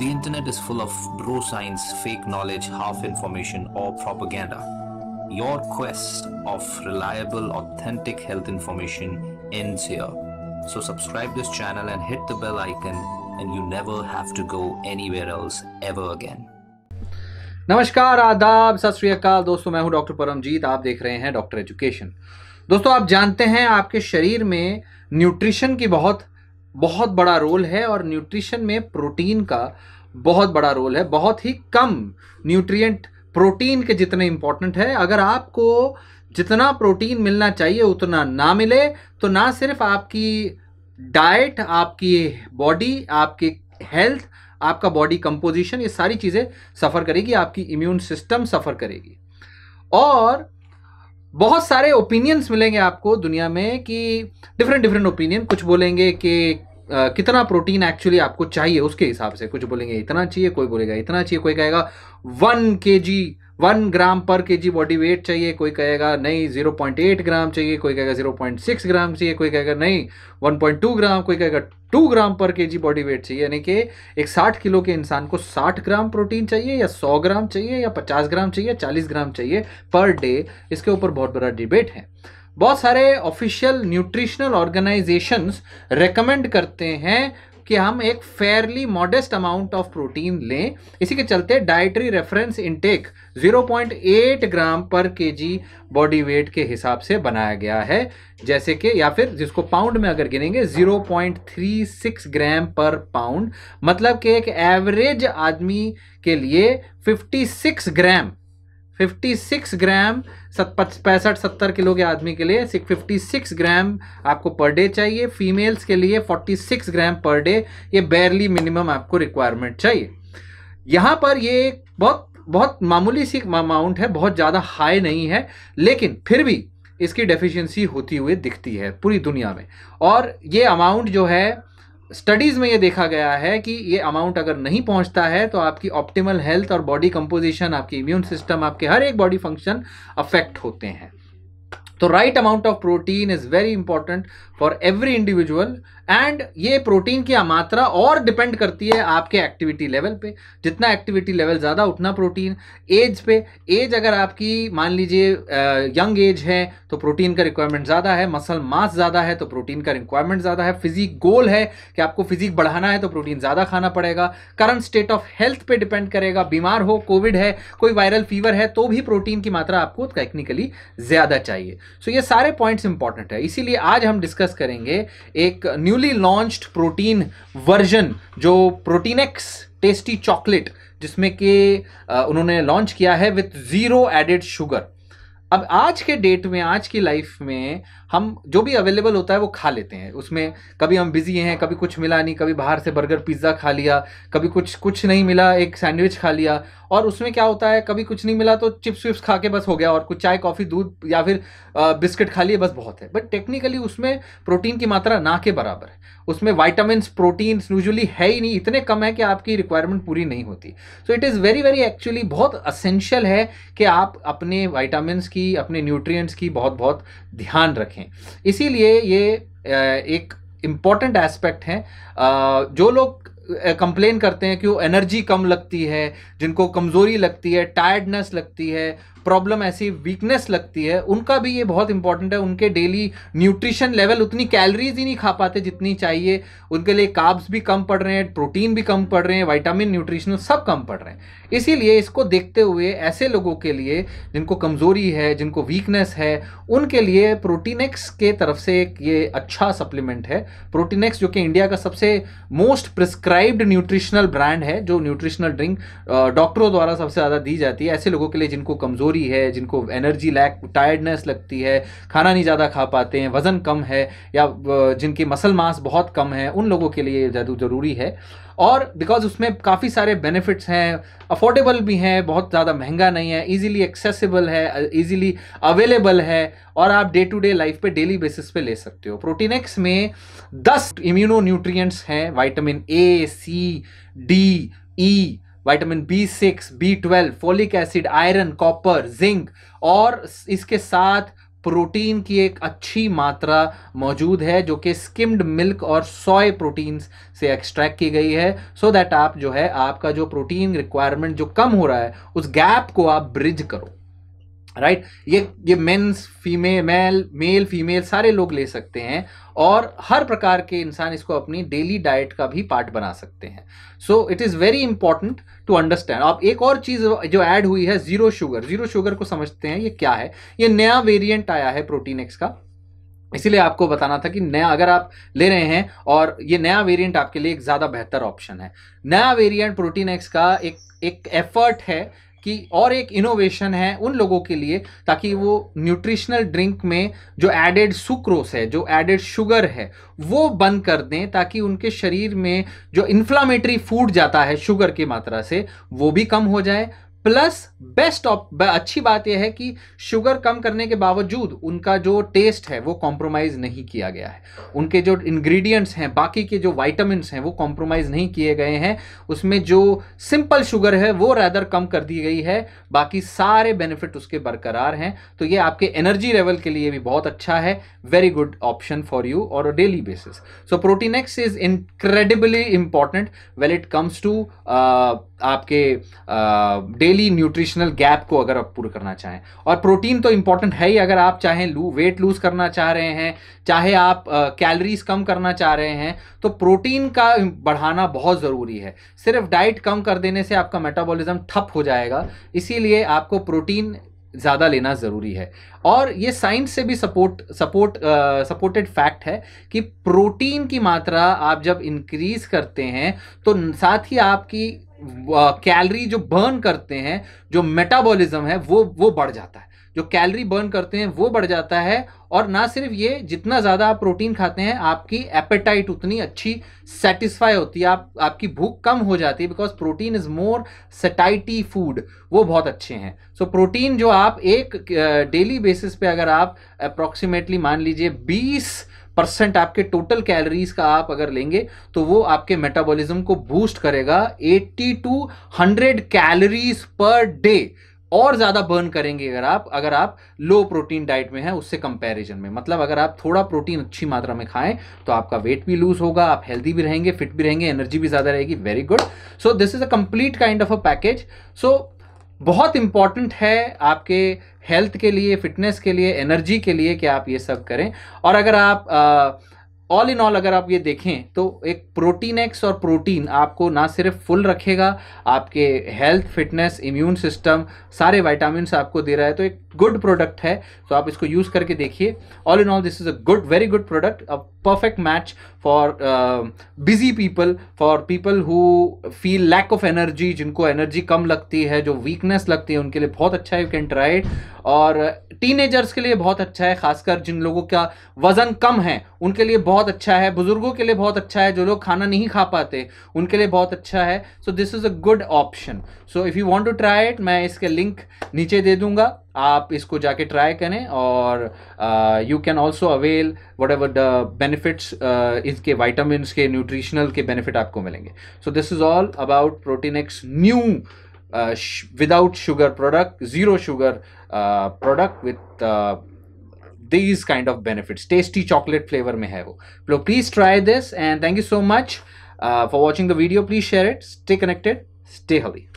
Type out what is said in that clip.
The internet is full of bro science, fake knowledge, half information, or propaganda. Your quest of reliable, authentic health information ends here. So subscribe this channel and hit the bell icon and you never have to go anywhere else ever again. नमस्कार आदाब सत श्रीकाल दोस्तों मैं हूं doctor Paramjit आप देख रहे हैं डॉक्टर एजुकेशन दोस्तों आप जानते हैं आपके शरीर में न्यूट्रिशन की बहुत बहुत बड़ा रोल है और न्यूट्रिशन में प्रोटीन का बहुत बड़ा रोल है बहुत ही कम न्यूट्रिएंट प्रोटीन के जितने इम्पॉर्टेंट है अगर आपको जितना प्रोटीन मिलना चाहिए उतना ना मिले तो ना सिर्फ आपकी डाइट आपकी बॉडी आपकी हेल्थ आपका बॉडी कंपोजिशन ये सारी चीज़ें सफ़र करेगी आपकी इम्यून सिस्टम सफ़र करेगी और बहुत सारे ओपिनियंस मिलेंगे आपको दुनिया में कि डिफरेंट डिफरेंट ओपिनियन कुछ बोलेंगे कि Uh, कितना प्रोटीन एक्चुअली आपको चाहिए उसके हिसाब से कुछ बोलेंगे इतना चाहिए कोई बोलेगा इतना चाहिए कोई कहेगा वन के जी वन ग्राम पर के जी बॉडी वेट चाहिए कोई कहेगा नहीं जीरो पॉइंट एट ग्राम चाहिए कोई कहेगा जीरो पॉइंट सिक्स ग्राम चाहिए कोई कहेगा नहीं वन पॉइंट टू ग्राम कोई कहेगा टू ग्राम पर के जी बॉडी वेट चाहिए यानी कि एक साठ किलो के इंसान को साठ ग्राम प्रोटीन चाहिए या सौ ग्राम चाहिए या पचास ग्राम चाहिए चालीस ग्राम चाहिए पर डे इसके ऊपर बहुत बड़ा डिबेट है बहुत सारे ऑफिशियल न्यूट्रिशनल ऑर्गेनाइजेशंस रेकमेंड करते हैं कि हम एक fairly modest amount of protein लें इसी के चलते डाइटरी रेफरेंस इनटेक 0.8 ग्राम पर केजी बॉडी वेट के हिसाब से बनाया गया है जैसे कि या फिर जिसको पाउंड में अगर गिनेंगे 0.36 ग्राम पर पाउंड मतलब कि एक एवरेज आदमी के लिए 56 ग्राम 56 ग्राम पैंसठ सत्तर किलो के आदमी के लिए 56 ग्राम आपको पर डे चाहिए फीमेल्स के लिए 46 ग्राम पर डे ये बेरली मिनिमम आपको रिक्वायरमेंट चाहिए यहाँ पर ये बहुत बहुत मामूली सी अमाउंट है बहुत ज़्यादा हाई नहीं है लेकिन फिर भी इसकी डेफिशिएंसी होती हुई दिखती है पूरी दुनिया में और ये अमाउंट जो है स्टडीज़ में ये देखा गया है कि ये अमाउंट अगर नहीं पहुंचता है तो आपकी ऑप्टिमल हेल्थ और बॉडी कंपोजिशन आपकी इम्यून सिस्टम आपके हर एक बॉडी फंक्शन अफेक्ट होते हैं तो right amount of protein is very important for every individual and ये प्रोटीन की मात्रा और डिपेंड करती है आपके एक्टिविटी लेवल पे जितना एक्टिविटी लेवल ज़्यादा उतना प्रोटीन एज पे एज अगर आपकी मान लीजिए यंग एज है तो प्रोटीन का रिक्वायरमेंट ज़्यादा है मसल मास ज़्यादा है तो प्रोटीन का रिक्वायरमेंट ज़्यादा है फिजिक गोल है कि आपको फिजिक बढ़ाना है तो प्रोटीन ज़्यादा खाना पड़ेगा करंट स्टेट ऑफ हेल्थ पर डिपेंड करेगा बीमार हो कोविड है कोई वायरल फीवर है तो भी प्रोटीन की मात्रा आपको टेक्निकली ज़्यादा चाहिए सो so ये सारे पॉइंट्स इंपॉर्टेंट है इसीलिए आज हम डिस्कस करेंगे एक new newly launched protein version जो प्रोटीनेक्स टेस्टी चॉकलेट जिसमें के उन्होंने लॉन्च किया है विथ ज़ीरो एडेड शुगर अब आज के डेट में आज की लाइफ में हम जो भी अवेलेबल होता है वो खा लेते हैं उसमें कभी हम बिजी हैं कभी कुछ मिला नहीं कभी बाहर से बर्गर पिज्ज़ा खा लिया कभी कुछ कुछ नहीं मिला एक सैंडविच खा लिया और उसमें क्या होता है कभी कुछ नहीं मिला तो चिप्स विप्स खा के बस हो गया और कुछ चाय कॉफ़ी दूध या फिर बिस्किट खा लिए बस बहुत है बट टेक्निकली उसमें प्रोटीन की मात्रा ना के बराबर है उसमें वाइटामिन प्रोटीन यूजली है ही नहीं इतने कम है कि आपकी रिक्वायरमेंट पूरी नहीं होती so it is very very actually बहुत असेंशियल है कि आप अपने वाइटामिन की की अपने न्यूट्रिएंट्स की बहुत बहुत ध्यान रखें इसीलिए ये एक इम्पॉर्टेंट एस्पेक्ट है जो लोग कंप्लेन करते हैं कि वो एनर्जी कम लगती है जिनको कमज़ोरी लगती है टायर्डनेस लगती है प्रॉब्लम ऐसी वीकनेस लगती है उनका भी ये बहुत इंपॉर्टेंट है उनके डेली न्यूट्रिशन लेवल उतनी कैलरीज ही नहीं खा पाते जितनी चाहिए उनके लिए काब्स भी कम पड़ रहे हैं प्रोटीन भी कम पड़ रहे हैं वाइटामिन न्यूट्रिशनल सब कम पड़ रहे हैं इसीलिए इसको देखते हुए ऐसे लोगों के लिए जिनको कमज़ोरी है जिनको वीकनेस है उनके लिए प्रोटीनेक्स के तरफ से एक ये अच्छा सप्लीमेंट है प्रोटीनेक्स जो कि इंडिया का सबसे मोस्ट प्रिस्क्राइब्ड न्यूट्रिशनल ब्रांड है जो न्यूट्रिशनल ड्रिंक डॉक्टरों द्वारा सबसे ज़्यादा दी जाती है ऐसे लोगों के लिए जिनको कमज़ोरी कमज़ोरी है जिनको एनर्जी लैक टायर्डनेस लगती है खाना नहीं ज़्यादा खा पाते हैं वज़न कम है या जिनके मसल मास बहुत कम है उन लोगों के लिए जादू ज़रूरी है और बिकॉज उसमें काफ़ी सारे बेनिफिट्स हैं अफोर्डेबल भी हैं बहुत ज़्यादा महंगा नहीं है ईजिली एक्सेसिबल है ईजिली अवेलेबल है और आप डे टू डे लाइफ पे डेली बेसिस पे ले सकते हो प्रोटीनेक्स में 10 इम्यूनो न्यूट्रिएंट्स हैं vitamin A C D E vitamin B six B twelve folic acid iron copper zinc और इसके साथ प्रोटीन की एक अच्छी मात्रा मौजूद है जो कि स्किम्ड मिल्क और सोय प्रोटीन्स से एक्सट्रैक्ट की गई है सो so दैट आप जो है आपका जो प्रोटीन रिक्वायरमेंट जो कम हो रहा है उस गैप को आप ब्रिज करो राइट right? ये ये men's female male male female सारे लोग ले सकते हैं और हर प्रकार के इंसान इसको अपनी डेली डाइट का भी पार्ट बना सकते हैं so it is very important to understand अब एक और चीज़ जो ऐड हुई है जीरो शुगर जीरो शुगर को समझते हैं ये क्या है ये नया वेरिएंट आया है प्रोटीन एक्स का इसीलिए आपको बताना था कि नया अगर आप ले रहे हैं और ये नया वेरिएंट आपके लिए एक ज़्यादा बेहतर ऑप्शन है नया वेरिएंट प्रोटीन एक्स का एक एक एफर्ट है कि और एक इनोवेशन है उन लोगों के लिए ताकि वो न्यूट्रिशनल ड्रिंक में जो एडेड सुक्रोस है जो एडेड शुगर है वो बंद कर दें ताकि उनके शरीर में जो इन्फ्लामेटरी फूड जाता है शुगर की मात्रा से वो भी कम हो जाए प्लस बेस्ट ऑप अच्छी बात यह है कि शुगर कम करने के बावजूद उनका जो टेस्ट है वो कॉम्प्रोमाइज़ नहीं किया गया है उनके जो इंग्रेडिएंट्स हैं बाकी के जो वाइटामस हैं वो कॉम्प्रोमाइज़ नहीं किए गए हैं उसमें जो सिंपल शुगर है वो रैदर कम कर दी गई है बाकी सारे बेनिफिट उसके बरकरार हैं तो ये आपके एनर्जी लेवल के लिए भी बहुत अच्छा है very good option for you और daily basis so Protinex is incredibly important well it comes to आपके daily uh, daily nutritional gap को अगर आप पूरा करना चाहें और प्रोटीन तो इंपॉर्टेंट है ही अगर आप चाहें लू वेट लूज करना चाह रहे हैं चाहे आप कैलोरीज कम करना चाह रहे हैं तो प्रोटीन का बढ़ाना बहुत ज़रूरी है सिर्फ डाइट कम कर देने से आपका मेटाबॉलिज्म ठप हो जाएगा इसीलिए आपको प्रोटीन ज़्यादा लेना ज़रूरी है और ये साइंस से भी सपोर्ट सपोर्ट सपोर्टेड फैक्ट है कि प्रोटीन की मात्रा आप जब इंक्रीज़ करते हैं तो साथ ही आपकी कैलरी जो बर्न करते हैं जो मेटाबॉलिज्म है वो वो बढ़ जाता है जो कैलरी बर्न करते हैं वो बढ़ जाता है और ना सिर्फ ये जितना ज़्यादा आप प्रोटीन खाते हैं आपकी एपेटाइट उतनी अच्छी सेटिस्फाई होती है आप आपकी भूख कम हो जाती है because protein is more satiety food वो बहुत अच्छे हैं सो so, प्रोटीन जो आप एक डेली बेसिस पे अगर आप अप्रोक्सीमेटली मान लीजिए बीस परसेंट आपके टोटल कैलोरीज का आप अगर लेंगे तो वो आपके मेटाबॉलिज्म को बूस्ट करेगा 80 टू 100 कैलोरीज पर डे और ज़्यादा बर्न करेंगे अगर आप अगर आप लो प्रोटीन डाइट में हैं उससे कंपैरिजन में मतलब अगर आप थोड़ा प्रोटीन अच्छी मात्रा में खाएं तो आपका वेट भी लूज होगा आप हेल्दी भी रहेंगे फिट भी रहेंगे एनर्जी भी ज़्यादा रहेगी very good so this is a complete kind of a package सो बहुत इंपॉर्टेंट है आपके हेल्थ के लिए फिटनेस के लिए एनर्जी के लिए कि आप ये सब करें और अगर आप ऑल इन ऑल अगर आप ये देखें तो एक प्रोटीन एक्स और प्रोटीन आपको ना सिर्फ फुल रखेगा आपके हेल्थ फिटनेस इम्यून सिस्टम सारे वाइटामस आपको दे रहा है तो एक गुड प्रोडक्ट है तो आप इसको यूज़ करके देखिए all in all this is a good very good product a perfect match for busy people for people who feel lack of energy जिनको एनर्जी कम लगती है जो वीकनेस लगती है उनके लिए बहुत अच्छा है यू कैन ट्राई इट और टीनेजर्स uh, के लिए बहुत अच्छा है खासकर जिन लोगों का वज़न कम है उनके लिए बहुत अच्छा है बुज़ुर्गों के लिए बहुत अच्छा है जो लोग खाना नहीं खा पाते उनके लिए बहुत अच्छा है so this is a good option so if you want to try it मैं इसके लिंक नीचे दे दूंगा आप इसको जाके ट्राई करें और you can also avail whatever the benefits इसके वाइटामस के न्यूट्रिशनल के बेनिफिट आपको मिलेंगे so this is all about Protinex new without sugar product zero sugar product with these kind of benefits tasty chocolate flavour में है वो please try this and thank you so much for watching the video please share it stay connected stay हवी